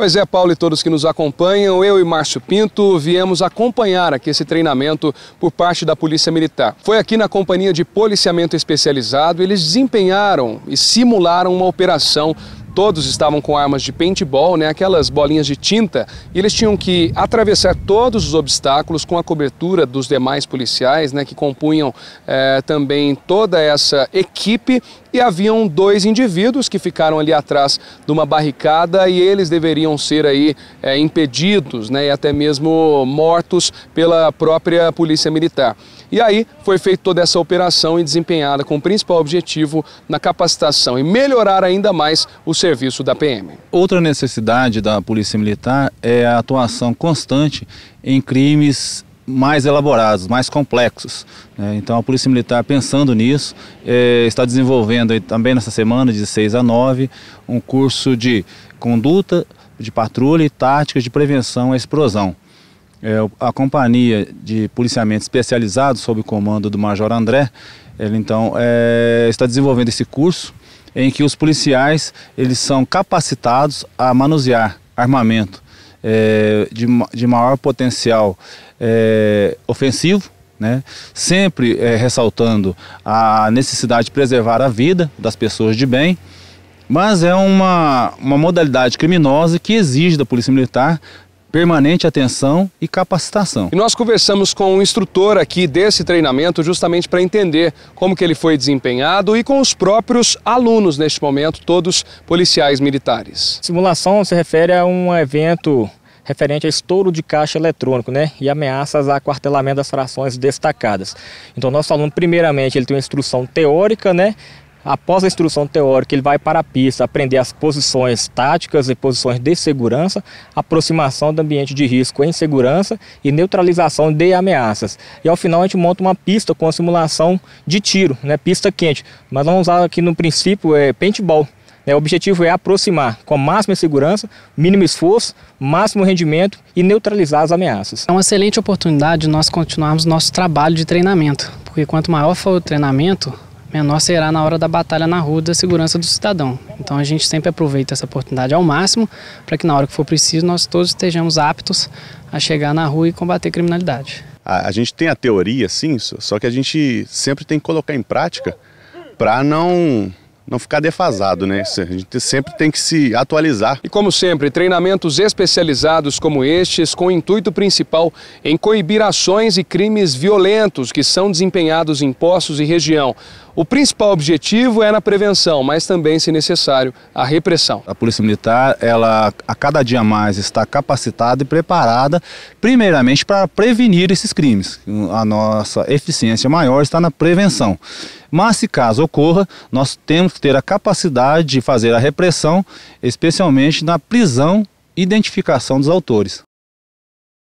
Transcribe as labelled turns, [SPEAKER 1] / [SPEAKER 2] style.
[SPEAKER 1] Pois é, Paulo e todos que nos acompanham, eu e Márcio Pinto viemos acompanhar aqui esse treinamento por parte da Polícia Militar. Foi aqui na Companhia de Policiamento Especializado, eles desempenharam e simularam uma operação todos estavam com armas de paintball, né, aquelas bolinhas de tinta, e eles tinham que atravessar todos os obstáculos com a cobertura dos demais policiais, né, que compunham eh, também toda essa equipe e haviam dois indivíduos que ficaram ali atrás de uma barricada e eles deveriam ser aí é, impedidos né, e até mesmo mortos pela própria polícia militar. E aí foi feita toda essa operação e desempenhada com o principal objetivo na capacitação e melhorar ainda mais o serviço da PM.
[SPEAKER 2] Outra necessidade da Polícia Militar é a atuação constante em crimes mais elaborados, mais complexos. Né? Então a Polícia Militar, pensando nisso, é, está desenvolvendo também nessa semana, de 6 a 9, um curso de conduta, de patrulha e táticas de prevenção à explosão. É, a companhia de policiamento especializado, sob o comando do Major André, ele então é, está desenvolvendo esse curso em que os policiais eles são capacitados a manusear armamento é, de, de maior potencial é, ofensivo, né? sempre é, ressaltando a necessidade de preservar a vida das pessoas de bem, mas é uma, uma modalidade criminosa que exige da Polícia Militar permanente atenção e capacitação. E
[SPEAKER 1] nós conversamos com um instrutor aqui desse treinamento justamente para entender como que ele foi desempenhado e com os próprios alunos neste momento, todos policiais militares.
[SPEAKER 3] Simulação se refere a um evento referente a estouro de caixa eletrônico, né, e ameaças a aquartelamento das frações destacadas. Então, nosso aluno, primeiramente, ele tem uma instrução teórica, né, Após a instrução teórica, ele vai para a pista aprender as posições táticas e posições de segurança, aproximação do ambiente de risco em segurança e neutralização de ameaças. E ao final a gente monta uma pista com a simulação de tiro, né, pista quente. Mas vamos usar aqui no princípio é paintball. Né. o objetivo é aproximar com a máxima segurança, mínimo esforço, máximo rendimento e neutralizar as ameaças.
[SPEAKER 4] É uma excelente oportunidade nós continuarmos nosso trabalho de treinamento, porque quanto maior for o treinamento, menor será na hora da batalha na rua da segurança do cidadão. Então a gente sempre aproveita essa oportunidade ao máximo para que na hora que for preciso nós todos estejamos aptos a chegar na rua e combater a criminalidade.
[SPEAKER 2] A, a gente tem a teoria, sim, só que a gente sempre tem que colocar em prática para não
[SPEAKER 1] não ficar defasado, né? A gente sempre tem que se atualizar. E como sempre, treinamentos especializados como estes, com o intuito principal em coibir ações e crimes violentos que são desempenhados em postos e região. O principal objetivo é na prevenção, mas também, se necessário, a repressão. A Polícia Militar, ela a cada
[SPEAKER 2] dia mais está capacitada e preparada, primeiramente para prevenir esses crimes. A nossa eficiência maior está na prevenção. Mas se caso ocorra, nós temos que ter a capacidade de fazer a repressão, especialmente na prisão e identificação dos autores.